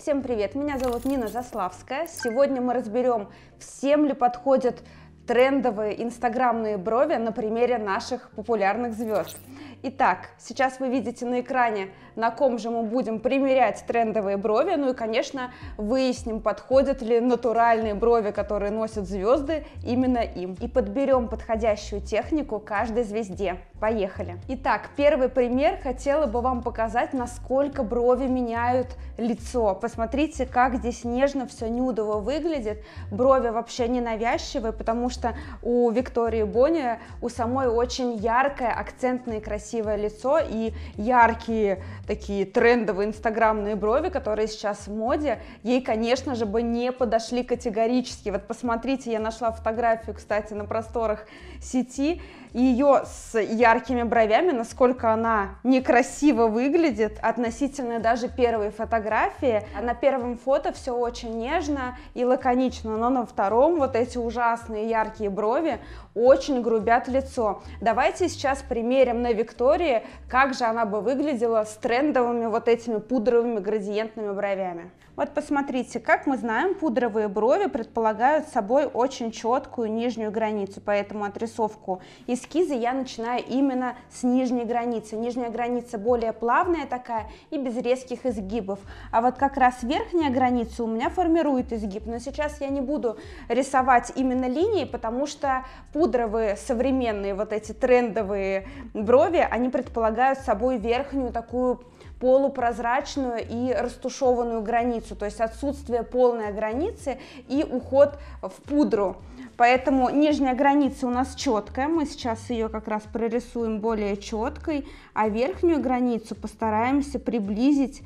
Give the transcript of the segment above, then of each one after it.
Всем привет, меня зовут Нина Заславская. Сегодня мы разберем, всем ли подходят трендовые инстаграмные брови на примере наших популярных звезд. Итак, сейчас вы видите на экране, на ком же мы будем примерять трендовые брови, ну и, конечно, выясним, подходят ли натуральные брови, которые носят звезды, именно им. И подберем подходящую технику каждой звезде. Поехали! Итак, первый пример хотела бы вам показать, насколько брови меняют лицо. Посмотрите, как здесь нежно все нюдово выглядит. Брови вообще не навязчивые, потому что у Виктории Бонни у самой очень яркая, акцентная и красивая красивое лицо и яркие такие трендовые инстаграмные брови, которые сейчас в моде, ей, конечно же, бы не подошли категорически. Вот посмотрите, я нашла фотографию, кстати, на просторах сети, ее с яркими бровями, насколько она некрасиво выглядит относительно даже первой фотографии. На первом фото все очень нежно и лаконично, но на втором вот эти ужасные яркие брови очень грубят лицо. Давайте сейчас примерим на Виктории, как же она бы выглядела с трендовыми вот этими пудровыми градиентными бровями. Вот посмотрите, как мы знаем, пудровые брови предполагают собой очень четкую нижнюю границу, поэтому отрисовку из эскизы я начинаю именно с нижней границы. Нижняя граница более плавная такая и без резких изгибов. А вот как раз верхняя граница у меня формирует изгиб. Но сейчас я не буду рисовать именно линии, потому что пудровые современные вот эти трендовые брови, они предполагают собой верхнюю такую полупрозрачную и растушеванную границу, то есть отсутствие полной границы и уход в пудру. Поэтому нижняя граница у нас четкая, мы сейчас ее как раз прорисуем более четкой, а верхнюю границу постараемся приблизить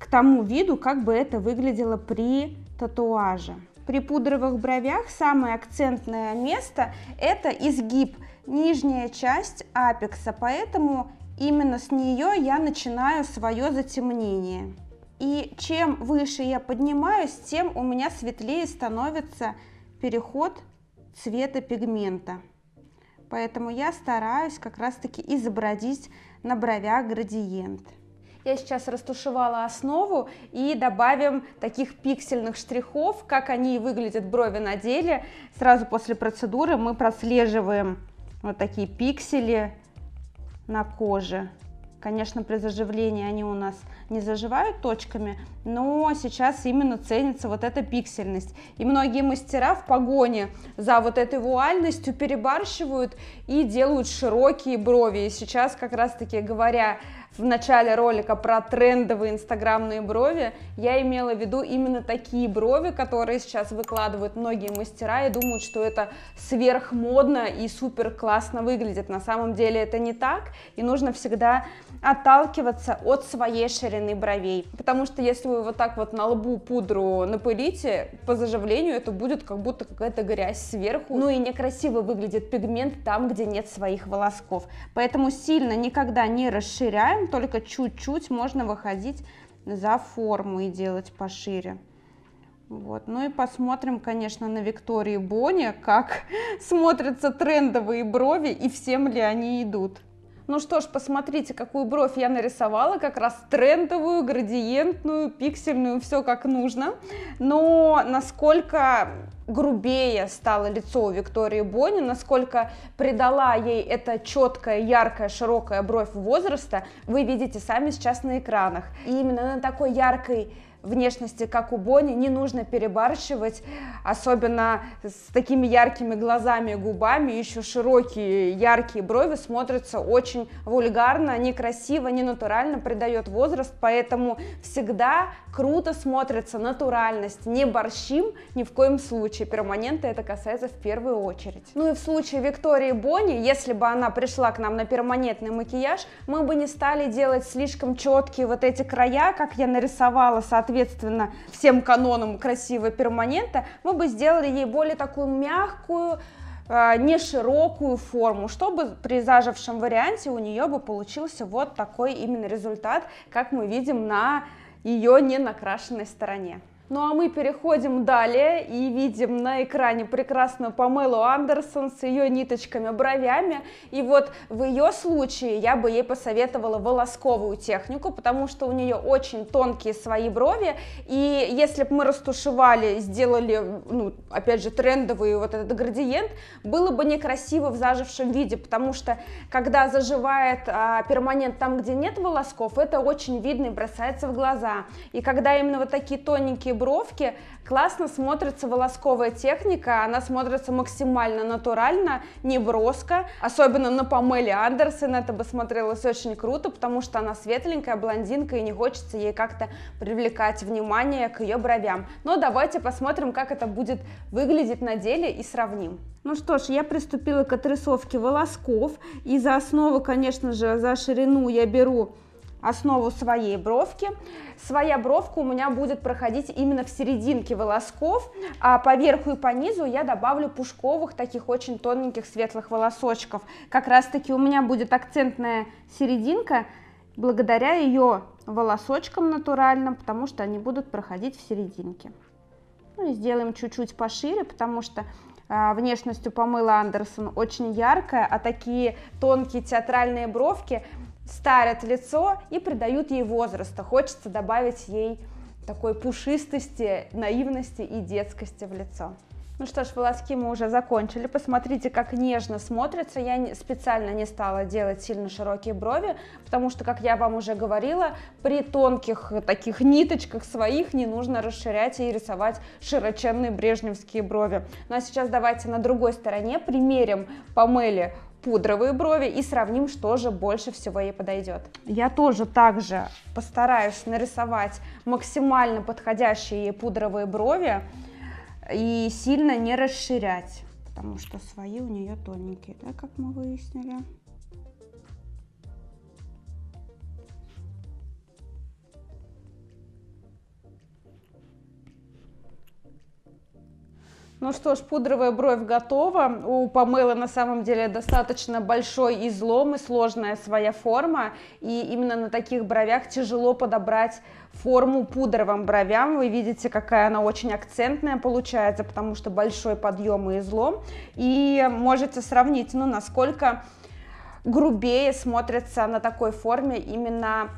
к тому виду, как бы это выглядело при татуаже. При пудровых бровях самое акцентное место – это изгиб, нижняя часть апекса, поэтому именно с нее я начинаю свое затемнение. И чем выше я поднимаюсь, тем у меня светлее становится переход цвета пигмента. Поэтому я стараюсь как раз-таки изобразить на бровях градиент. Я сейчас растушевала основу и добавим таких пиксельных штрихов, как они выглядят брови на деле. Сразу после процедуры мы прослеживаем вот такие пиксели на коже. Конечно, при заживлении они у нас не заживают точками, но сейчас именно ценится вот эта пиксельность. И многие мастера в погоне за вот этой вуальностью перебарщивают и делают широкие брови. И сейчас как раз-таки говоря в начале ролика про трендовые инстаграмные брови, я имела в виду именно такие брови, которые сейчас выкладывают многие мастера и думают, что это сверхмодно и супер классно выглядит. На самом деле это не так, и нужно всегда отталкиваться от своей ширины бровей. Потому что если вы вот так вот на лбу пудру напылите, по заживлению это будет как будто какая-то грязь сверху. Ну и некрасиво выглядит пигмент там, где нет своих волосков. Поэтому сильно никогда не расширяем, только чуть-чуть можно выходить за форму и делать пошире. Вот. Ну и посмотрим, конечно, на Виктории Боне, как смотрятся трендовые брови и всем ли они идут. Ну что ж, посмотрите, какую бровь я нарисовала, как раз трендовую, градиентную, пиксельную, все как нужно. Но насколько грубее стало лицо у Виктории Бони, насколько придала ей эта четкая, яркая, широкая бровь возраста, вы видите сами сейчас на экранах. И именно на такой яркой внешности, как у Бони, не нужно перебарщивать, особенно с такими яркими глазами и губами, еще широкие яркие брови смотрятся очень вульгарно, некрасиво, не натурально, придает возраст, поэтому всегда круто смотрится натуральность, не борщим ни в коем случае случае перманента это касается в первую очередь. Ну и в случае Виктории Бонни, если бы она пришла к нам на перманентный макияж, мы бы не стали делать слишком четкие вот эти края, как я нарисовала, соответственно, всем канонам красивого перманента, мы бы сделали ей более такую мягкую, э, не широкую форму, чтобы при зажившем варианте у нее бы получился вот такой именно результат, как мы видим на ее не накрашенной стороне. Ну а мы переходим далее и видим на экране прекрасную Памелу Андерсон с ее ниточками бровями. И вот в ее случае я бы ей посоветовала волосковую технику, потому что у нее очень тонкие свои брови. И если бы мы растушевали, сделали, ну, опять же, трендовый вот этот градиент, было бы некрасиво в зажившем виде, потому что когда заживает а, перманент там, где нет волосков, это очень видно и бросается в глаза. И когда именно вот такие тоненькие бровки, классно смотрится волосковая техника, она смотрится максимально натурально, не броско, особенно на помеле Андерсон это бы смотрелось очень круто, потому что она светленькая, блондинка, и не хочется ей как-то привлекать внимание к ее бровям. Но давайте посмотрим, как это будет выглядеть на деле и сравним. Ну что ж, я приступила к отрисовке волосков, и за основу, конечно же, за ширину я беру основу своей бровки. Своя бровка у меня будет проходить именно в серединке волосков, а по верху и по низу я добавлю пушковых, таких очень тоненьких светлых волосочков. Как раз таки у меня будет акцентная серединка, благодаря ее волосочкам натуральным, потому что они будут проходить в серединке. Ну и сделаем чуть-чуть пошире, потому что а, внешностью помыла Андерсон очень яркая, а такие тонкие театральные бровки старят лицо и придают ей возраста. Хочется добавить ей такой пушистости, наивности и детскости в лицо. Ну что ж, волоски мы уже закончили. Посмотрите, как нежно смотрится. Я специально не стала делать сильно широкие брови, потому что, как я вам уже говорила, при тонких таких ниточках своих не нужно расширять и рисовать широченные брежневские брови. Ну а сейчас давайте на другой стороне примерим помели пудровые брови и сравним, что же больше всего ей подойдет. Я тоже также постараюсь нарисовать максимально подходящие ей пудровые брови и сильно не расширять, потому что свои у нее тоненькие, да, как мы выяснили. Ну что ж, пудровая бровь готова. У помыла на самом деле достаточно большой излом и сложная своя форма. И именно на таких бровях тяжело подобрать форму пудровым бровям. Вы видите, какая она очень акцентная получается, потому что большой подъем и излом. И можете сравнить, ну, насколько грубее смотрится на такой форме именно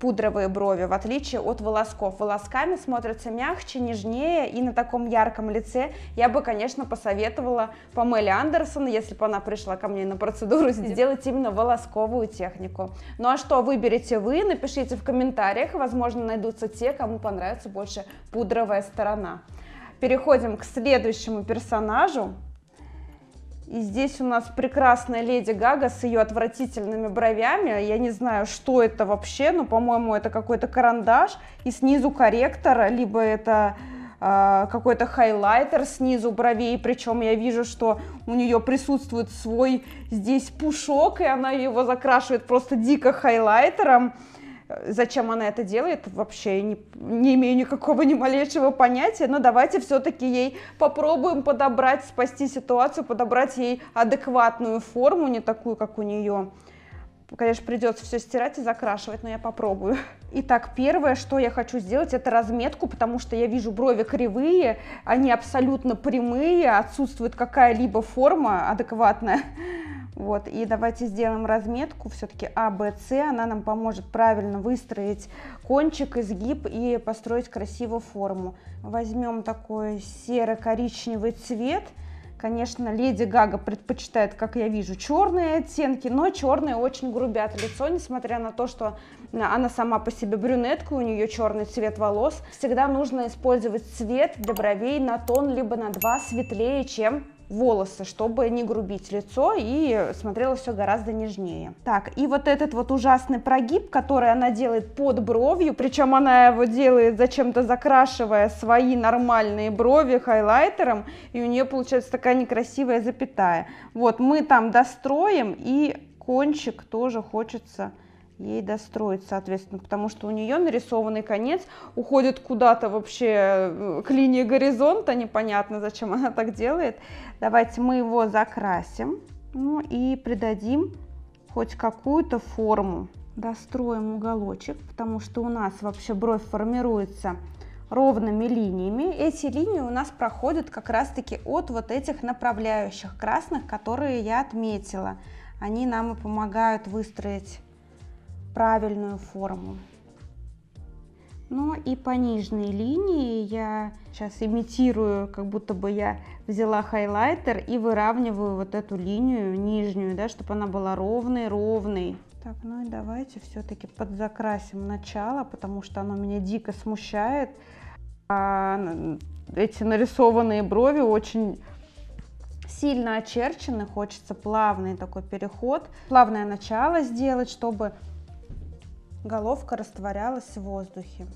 пудровые брови, в отличие от волосков. Волосками смотрятся мягче, нежнее и на таком ярком лице я бы, конечно, посоветовала Памеле Андерсон, если бы она пришла ко мне на процедуру, сделать именно волосковую технику. Ну а что выберете вы, напишите в комментариях, возможно, найдутся те, кому понравится больше пудровая сторона. Переходим к следующему персонажу. И здесь у нас прекрасная Леди Гага с ее отвратительными бровями. Я не знаю, что это вообще, но, по-моему, это какой-то карандаш. И снизу корректора, либо это э, какой-то хайлайтер снизу бровей. Причем я вижу, что у нее присутствует свой здесь пушок, и она его закрашивает просто дико хайлайтером. Зачем она это делает, вообще не, не имею никакого ни малейшего понятия, но давайте все-таки ей попробуем подобрать, спасти ситуацию, подобрать ей адекватную форму, не такую, как у нее. Конечно, придется все стирать и закрашивать, но я попробую. Итак, первое, что я хочу сделать, это разметку, потому что я вижу брови кривые, они абсолютно прямые, отсутствует какая-либо форма адекватная. Вот, и давайте сделаем разметку все-таки А, Б, С. Она нам поможет правильно выстроить кончик, изгиб и построить красивую форму. Возьмем такой серо-коричневый цвет. Конечно, Леди Гага предпочитает, как я вижу, черные оттенки, но черные очень грубят лицо, несмотря на то, что она сама по себе брюнетка, у нее черный цвет волос. Всегда нужно использовать цвет для бровей на тон, либо на два светлее, чем волосы, чтобы не грубить лицо и смотрелось все гораздо нежнее. Так, и вот этот вот ужасный прогиб, который она делает под бровью, причем она его делает зачем-то закрашивая свои нормальные брови хайлайтером, и у нее получается такая некрасивая запятая. Вот, мы там достроим, и кончик тоже хочется ей достроить, соответственно, потому что у нее нарисованный конец уходит куда-то вообще э, к линии горизонта, непонятно, зачем она так делает. Давайте мы его закрасим, ну и придадим хоть какую-то форму. Достроим уголочек, потому что у нас вообще бровь формируется ровными линиями. Эти линии у нас проходят как раз-таки от вот этих направляющих красных, которые я отметила. Они нам и помогают выстроить правильную форму. Ну и по нижней линии я сейчас имитирую, как будто бы я взяла хайлайтер и выравниваю вот эту линию нижнюю, да, чтобы она была ровной-ровной. Так, ну и давайте все-таки подзакрасим начало, потому что оно меня дико смущает. А эти нарисованные брови очень сильно очерчены, хочется плавный такой переход, плавное начало сделать, чтобы Головка растворялась в воздухе.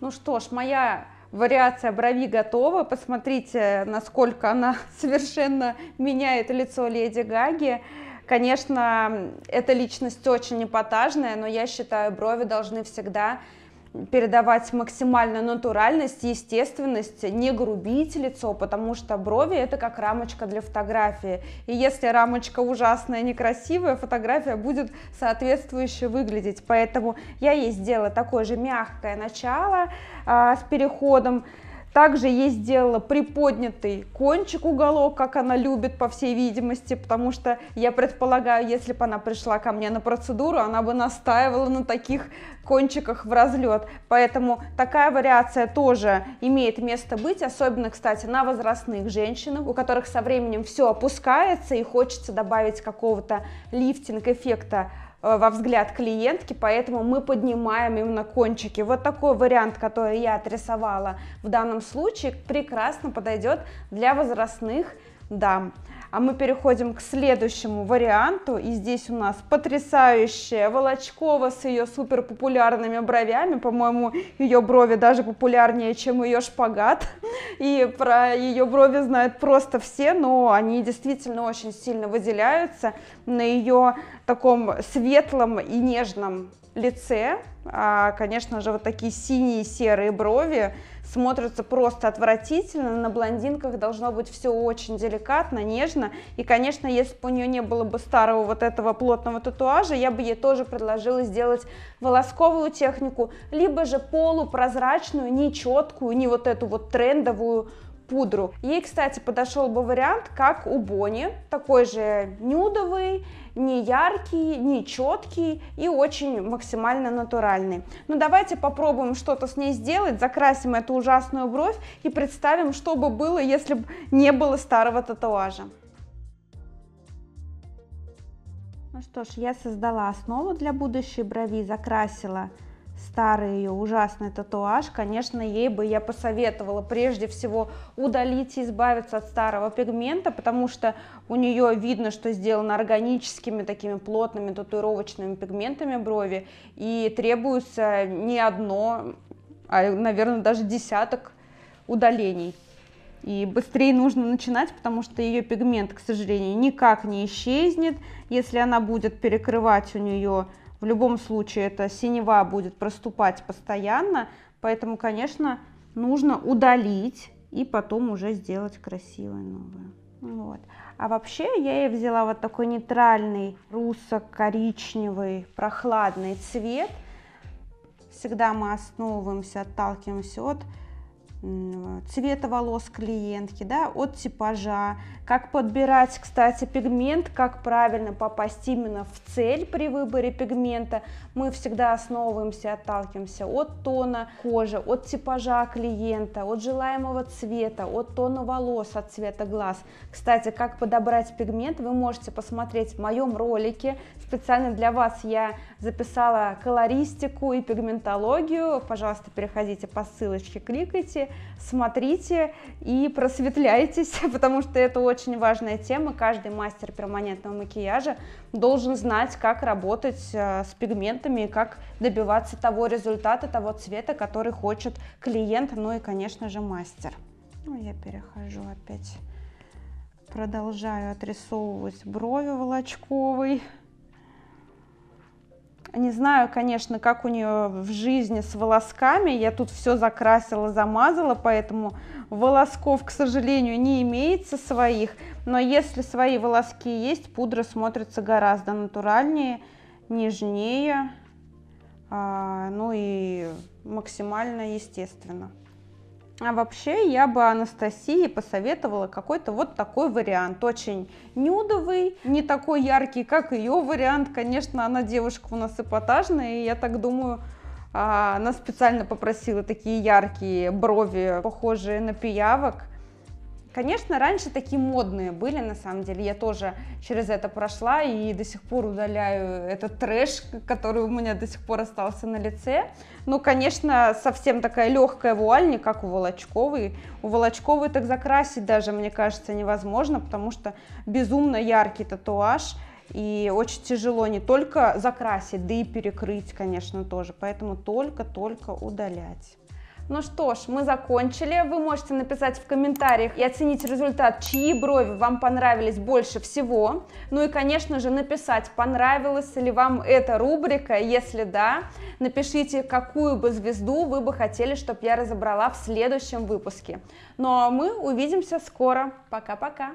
Ну что ж, моя вариация брови готова. Посмотрите, насколько она совершенно меняет лицо Леди Гаги. Конечно, эта личность очень эпатажная, но я считаю, брови должны всегда передавать максимально натуральность, естественность, не грубить лицо, потому что брови это как рамочка для фотографии. И если рамочка ужасная, некрасивая, фотография будет соответствующе выглядеть. Поэтому я ей сделала такое же мягкое начало а, с переходом также ей сделала приподнятый кончик уголок, как она любит, по всей видимости, потому что я предполагаю, если бы она пришла ко мне на процедуру, она бы настаивала на таких кончиках в разлет. Поэтому такая вариация тоже имеет место быть, особенно, кстати, на возрастных женщинах, у которых со временем все опускается и хочется добавить какого-то лифтинг-эффекта Э, во взгляд клиентки, поэтому мы поднимаем именно кончики. Вот такой вариант, который я отрисовала в данном случае, прекрасно подойдет для возрастных дам. А мы переходим к следующему варианту. И здесь у нас потрясающая Волочкова с ее супер популярными бровями. По-моему, ее брови даже популярнее, чем ее шпагат. И про ее брови знают просто все, но они действительно очень сильно выделяются на ее таком светлом и нежном лице. А, конечно же, вот такие синие серые брови смотрятся просто отвратительно. На блондинках должно быть все очень деликатно, нежно. И, конечно, если бы у нее не было бы старого вот этого плотного татуажа, я бы ей тоже предложила сделать волосковую технику, либо же полупрозрачную, не четкую не вот эту вот трендовую пудру. Ей, кстати, подошел бы вариант, как у Бони, такой же нюдовый, не яркий, не четкий и очень максимально натуральный. Но ну, давайте попробуем что-то с ней сделать, закрасим эту ужасную бровь и представим, что бы было, если бы не было старого татуажа. Ну что ж, я создала основу для будущей брови, закрасила старый ее ужасный татуаж, конечно, ей бы я посоветовала прежде всего удалить и избавиться от старого пигмента, потому что у нее видно, что сделано органическими такими плотными татуировочными пигментами брови, и требуется не одно, а, наверное, даже десяток удалений. И быстрее нужно начинать, потому что ее пигмент, к сожалению, никак не исчезнет, если она будет перекрывать у нее в любом случае эта синева будет проступать постоянно, поэтому, конечно, нужно удалить и потом уже сделать красивое новое. Вот. А вообще я и взяла вот такой нейтральный русо-коричневый прохладный цвет. Всегда мы основываемся, отталкиваемся от цвета волос клиентки, да, от типажа, как подбирать, кстати, пигмент, как правильно попасть именно в цель при выборе пигмента. Мы всегда основываемся, отталкиваемся от тона кожи, от типажа клиента, от желаемого цвета, от тона волос, от цвета глаз. Кстати, как подобрать пигмент, вы можете посмотреть в моем ролике. Специально для вас я записала колористику и пигментологию. Пожалуйста, переходите по ссылочке, кликайте смотрите и просветляйтесь, потому что это очень важная тема. Каждый мастер перманентного макияжа должен знать, как работать э, с пигментами, как добиваться того результата, того цвета, который хочет клиент, ну и, конечно же, мастер. Ну, я перехожу опять, продолжаю отрисовывать брови волочковой. Не знаю, конечно, как у нее в жизни с волосками. Я тут все закрасила, замазала, поэтому волосков, к сожалению, не имеется своих. Но если свои волоски есть, пудра смотрится гораздо натуральнее, нежнее, а, ну и максимально естественно. А вообще я бы Анастасии посоветовала какой-то вот такой вариант. Очень нюдовый, не такой яркий, как ее вариант. Конечно, она девушка у нас эпатажная, и я так думаю, а, она специально попросила такие яркие брови, похожие на пиявок. Конечно, раньше такие модные были, на самом деле. Я тоже через это прошла и до сих пор удаляю этот трэш, который у меня до сих пор остался на лице. Ну, конечно, совсем такая легкая вуаль, не как у Волочковой. У Волочковой так закрасить даже, мне кажется, невозможно, потому что безумно яркий татуаж. И очень тяжело не только закрасить, да и перекрыть, конечно, тоже. Поэтому только-только удалять. Ну что ж, мы закончили. Вы можете написать в комментариях и оценить результат, чьи брови вам понравились больше всего. Ну и, конечно же, написать, понравилась ли вам эта рубрика. Если да, напишите, какую бы звезду вы бы хотели, чтобы я разобрала в следующем выпуске. Ну а мы увидимся скоро. Пока-пока!